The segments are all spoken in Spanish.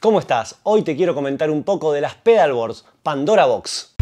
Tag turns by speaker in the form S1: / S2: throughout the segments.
S1: ¿Cómo estás? Hoy te quiero comentar un poco de las pedalboards Pandora Box.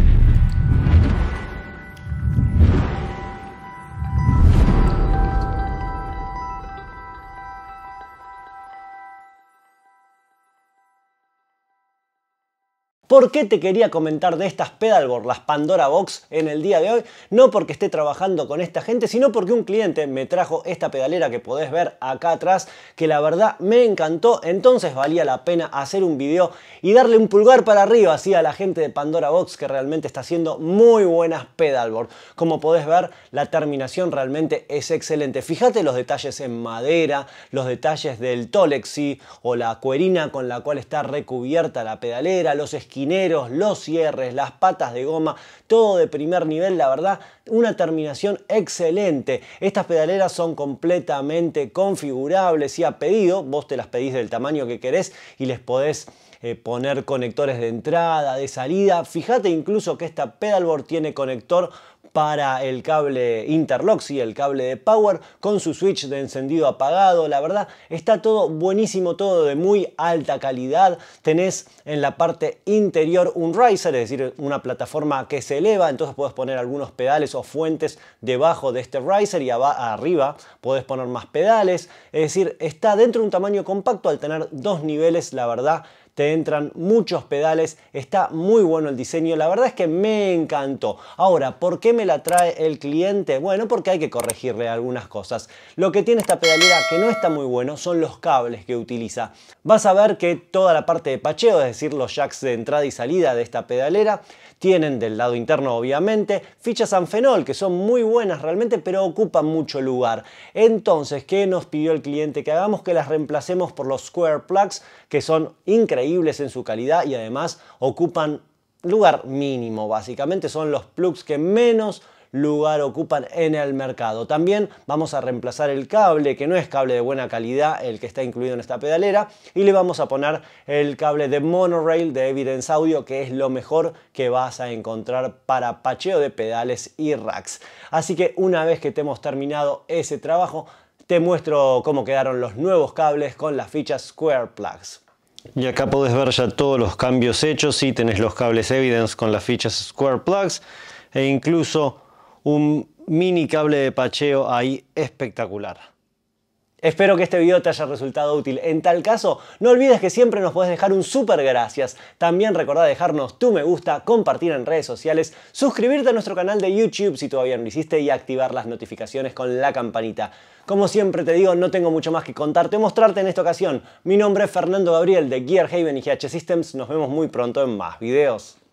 S1: ¿Por qué te quería comentar de estas pedalboard, las Pandora Box, en el día de hoy? No porque esté trabajando con esta gente, sino porque un cliente me trajo esta pedalera que podés ver acá atrás, que la verdad me encantó, entonces valía la pena hacer un video y darle un pulgar para arriba así a la gente de Pandora Box que realmente está haciendo muy buenas pedalboard. Como podés ver, la terminación realmente es excelente. Fíjate los detalles en madera, los detalles del tolexi o la cuerina con la cual está recubierta la pedalera, los los cierres, las patas de goma, todo de primer nivel, la verdad, una terminación excelente. Estas pedaleras son completamente configurables y a pedido, vos te las pedís del tamaño que querés y les podés eh, poner conectores de entrada, de salida. Fíjate incluso que esta pedalboard tiene conector para el cable Interlock, y el cable de Power, con su switch de encendido apagado. La verdad, está todo buenísimo, todo de muy alta calidad. Tenés en la parte interior un riser, es decir, una plataforma que se eleva, entonces puedes poner algunos pedales o fuentes debajo de este riser y arriba puedes poner más pedales. Es decir, está dentro de un tamaño compacto al tener dos niveles, la verdad te entran muchos pedales, está muy bueno el diseño, la verdad es que me encantó. Ahora, ¿por qué me la trae el cliente? Bueno, porque hay que corregirle algunas cosas. Lo que tiene esta pedalera que no está muy bueno son los cables que utiliza. Vas a ver que toda la parte de pacheo, es decir, los jacks de entrada y salida de esta pedalera, tienen del lado interno obviamente fichas anfenol que son muy buenas realmente pero ocupan mucho lugar. Entonces, ¿qué nos pidió el cliente que hagamos? Que las reemplacemos por los square plugs que son increíbles en su calidad y además ocupan lugar mínimo, básicamente son los plugs que menos lugar ocupan en el mercado. También vamos a reemplazar el cable, que no es cable de buena calidad, el que está incluido en esta pedalera, y le vamos a poner el cable de monorail de Evidence Audio, que es lo mejor que vas a encontrar para pacheo de pedales y racks. Así que una vez que te hemos terminado ese trabajo, te muestro cómo quedaron los nuevos cables con las fichas Square Plugs. Y acá podés ver ya todos los cambios hechos si tenés los cables Evidence con las fichas Square Plugs e incluso un mini cable de pacheo ahí espectacular. Espero que este video te haya resultado útil. En tal caso, no olvides que siempre nos puedes dejar un super gracias. También recordá dejarnos tu me gusta, compartir en redes sociales, suscribirte a nuestro canal de YouTube si todavía no lo hiciste y activar las notificaciones con la campanita. Como siempre te digo, no tengo mucho más que contarte o mostrarte en esta ocasión. Mi nombre es Fernando Gabriel de Gearhaven y GH Systems. Nos vemos muy pronto en más videos.